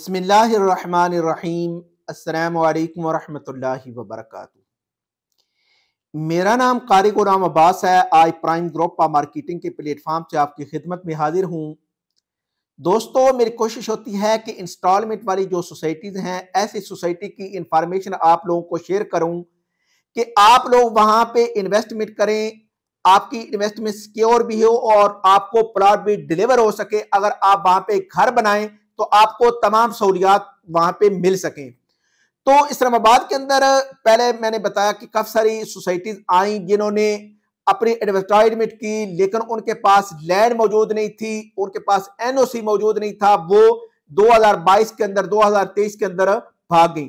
बसमीम् अल्लाम वरहमतुल्लाहि वबरकातु मेरा नाम कारी गुलाम अब्बास है आई प्राइम ग्रोपा मार्केटिंग के प्लेटफॉर्म से आपकी खिदमत में हाजिर हूँ दोस्तों मेरी कोशिश होती है कि इंस्टॉलमेंट वाली जो सोसाइटीज़ हैं ऐसी सोसाइटी की इंफॉर्मेशन आप लोगों को शेयर करूँ कि आप लोग वहाँ पे इन्वेस्टमेंट करें आपकी इन्वेस्टमेंट सिक्योर भी हो और आपको प्लॉट भी डिलीवर हो सके अगर आप वहाँ पे घर बनाएं तो आपको तमाम सहूलियात वहां पे मिल सके तो इस्लामाबाद के अंदर पहले मैंने बताया कि काफ़ी सारी सोसाइटीज़ आई जिन्होंने अपनी एडवर्टाइजमेंट की लेकिन उनके पास लैंड मौजूद नहीं थी उनके पास एनओसी मौजूद नहीं था वो 2022 के अंदर 2023 के अंदर भाग गई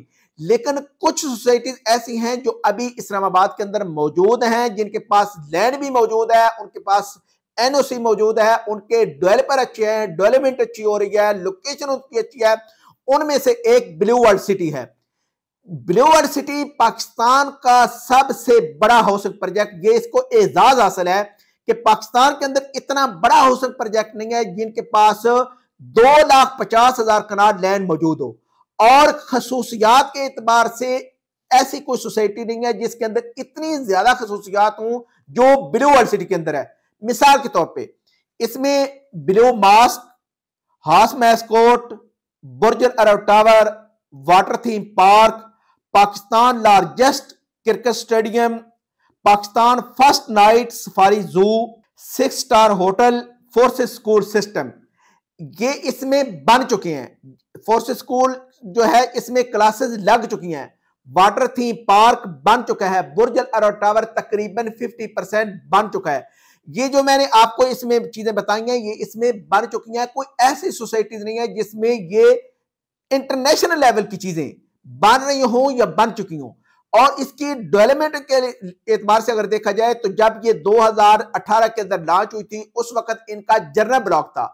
लेकिन कुछ सोसाइटीज ऐसी हैं जो अभी इस्लामाबाद के अंदर मौजूद हैं जिनके पास लैंड भी मौजूद है उनके पास एनओसी मौजूद है उनके डेवलपर अच्छे हैं डेवलपमेंट अच्छी हो रही है लोकेशन उनकी अच्छी है उनमें से एक ब्लू वर्ल्ड सिटी है ब्लू वर्ल्ड सिटी पाकिस्तान का सबसे बड़ा हाउसिंग प्रोजेक्ट ये इसको एजाज हासिल है कि पाकिस्तान के अंदर इतना बड़ा हाउसिंग प्रोजेक्ट नहीं है जिनके पास दो लाख पचास हजार कनाल लैंड मौजूद हो और खसूसियात के एतबार से ऐसी कोई सोसाइटी नहीं है जिसके अंदर इतनी ज्यादा खसूसियात हूं जो ब्लू वर्ल्ड सिटी के अंदर है मिसाल के तौर पे इसमें Blue Mosque has mascot Burj Arab tower water theme park Pakistan largest cricket stadium Pakistan first night safari zoo six star hotel force school system ये इसमें बन चुके हैं फोर्स स्कूल जो है इसमें क्लासेस लग चुकी हैं वाटर थीम पार्क बन चुका है बुर्ज अरब टावर तकरीबन 50 परसेंट बन चुका है ये जो मैंने आपको इसमें चीजें बताई हैं ये इसमें बन चुकी हैं कोई ऐसी सोसाइटीज नहीं है जिसमें ये इंटरनेशनल लेवल की चीजें बन रही हों या बन चुकी हों और इसकी डेवलपमेंट के एतबार से अगर देखा जाए तो जब ये 2018 के अंदर लॉन्च हुई थी उस वक्त इनका जर्नल ब्लॉक था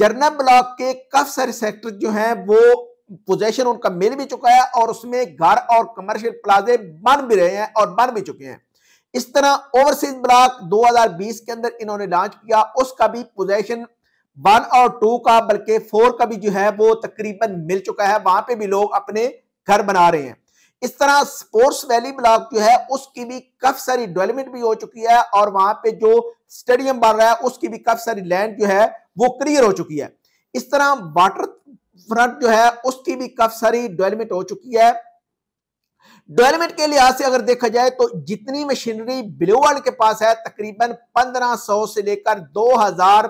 जर्नल ब्लॉक के काफी सारे सेक्टर जो हैं वो पोजेशन उनका मिल भी चुका है और उसमें घर और कमर्शियल प्लाजे बन भी रहे हैं और बन भी चुके हैं इस तरह ओवरसीज ब्लॉक 2020 के अंदर इन्होंने लॉन्च किया उसका भी पोजेशन वन और टू का बल्कि फोर का भी जो है वो तकरीबन मिल चुका है वहां पे भी लोग अपने घर बना रहे हैं इस तरह स्पोर्ट्स वैली ब्लॉक जो है उसकी भी काफी सारी डेवलपमेंट भी हो चुकी है और वहां पे जो स्टेडियम बन रहा है उसकी भी काफी सारी लैंड जो है वो क्लियर हो चुकी है इस तरह वाटर फ्रंट जो है उसकी भी काफी सारी डेवलपमेंट हो चुकी है डेवलपमेंट के लिहाज से अगर देखा जाए तो जितनी मशीनरी ब्लू वर्ल्ड के पास है तकरीबन 1500 से लेकर 2000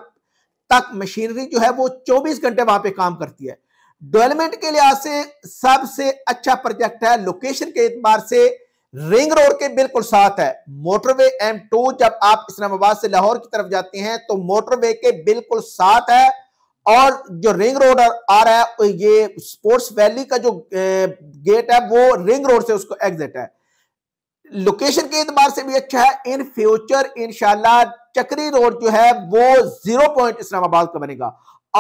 तक मशीनरी जो है वो 24 घंटे वहां पे काम करती है डेवलपमेंट के लिहाज से सबसे अच्छा प्रोजेक्ट है लोकेशन के एतबार से रिंग रोड के बिल्कुल साथ है मोटरवे एम टू जब आप इस्लामाबाद से लाहौर की तरफ जाते हैं तो मोटरवे के बिल्कुल साथ है और जो रिंग रोड आ रहा है ये स्पोर्ट्स वैली का जो गेट है वो रिंग रोड से उसको एग्जिट है लोकेशन के एतबार से भी अच्छा है इन फ्यूचर इनशाला चक्री रोड जो है वो जीरो पॉइंट इस्लामाबाद का बनेगा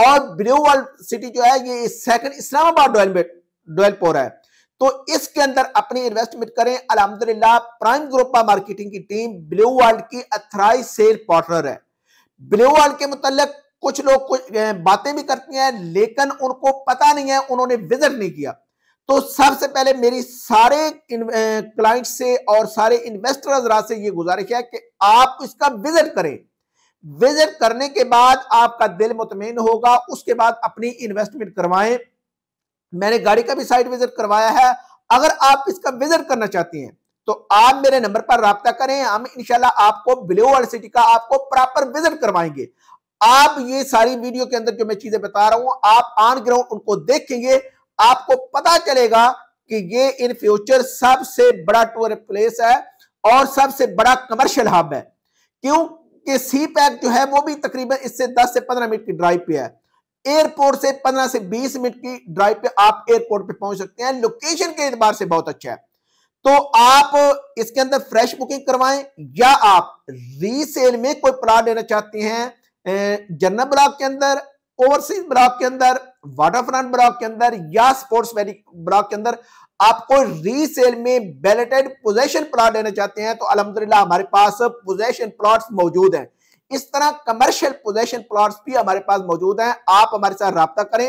और ब्लू वर्ल्ड सिटी जो है ये सेकंड इस्लामाबाद डेवलप हो रहा है तो इसके अंदर अपनी इन्वेस्टमेंट करें अलहमदुल्ला प्राइम ग्रुप मार्केटिंग की टीम ब्लू वर्ल्ड की अथराइज सेल पार्टनर है ब्लू वर्ल्ड के मुतालिक कुछ लोग कुछ बातें भी करती हैं लेकिन उनको पता नहीं है उन्होंने विजिट नहीं किया तो सबसे पहले मेरी सारे क्लाइंट से और सारे इन्वेस्टर हजरा से ये गुजारिश है कि आप इसका विजिट करें विजिट करने के बाद आपका दिल मुतमिन होगा उसके बाद अपनी इन्वेस्टमेंट करवाएं मैंने गाड़ी का भी साइड विजिट करवाया है अगर आप इसका विजिट करना चाहती हैं तो आप मेरे नंबर पर रबता करें हम इनशाला आपको ब्लू वर्ल्ड सिटी का आपको प्रॉपर विजिट करवाएंगे आप ये सारी वीडियो के अंदर जो मैं चीजें बता रहा हूं आप ऑन ग्राउंड उनको देखेंगे आपको पता चलेगा कि ये इन फ्यूचर सबसे बड़ा टूर प्लेस है और सबसे बड़ा कमर्शियल हब है क्योंकि सी पैक जो है वो भी तकरीबन इससे 10 से 15 मिनट की ड्राइव पे है एयरपोर्ट से 15 से 20 मिनट की ड्राइव पे आप एयरपोर्ट पे पहुंच सकते हैं लोकेशन के एतबार से बहुत अच्छा है तो आप इसके अंदर फ्रेश बुकिंग करवाएं या आप रीसेल में कोई प्लाट लेना चाहते हैं जनरल ब्लॉक के अंदर ओवरसीज ब्लॉक के अंदर वाटर फ्रंट ब्लॉक के अंदर या स्पोर्ट्स ब्लॉक के अंदर आपको रीसेल में बैलेटेड पोजेशन प्लॉट लेना चाहते हैं तो अलहमदिल्ला हमारे पास पोजेशन प्लॉट मौजूद है इस तरह कमर्शियल पोजेशन प्लॉट्स भी हमारे पास मौजूद हैं आप हमारे साथ रबता करें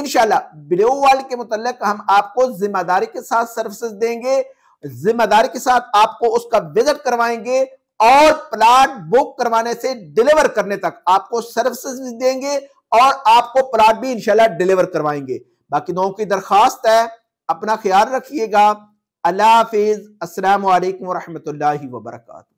इनशाला ब्लू वर्ल्ड के मुतल हम आपको जिम्मेदारी के साथ सर्विसेज देंगे जिम्मेदारी के साथ आपको उसका विजिट करवाएंगे और प्लाट बुक करवाने से डिलीवर करने तक आपको सर्विसेज भी देंगे और आपको प्लाट भी इंशाल्लाह डिलीवर करवाएंगे बाकी लोगों की दरखास्त है अपना ख्याल रखिएगा अल्लाह हाफिज असल वरहमत लाही वबरकू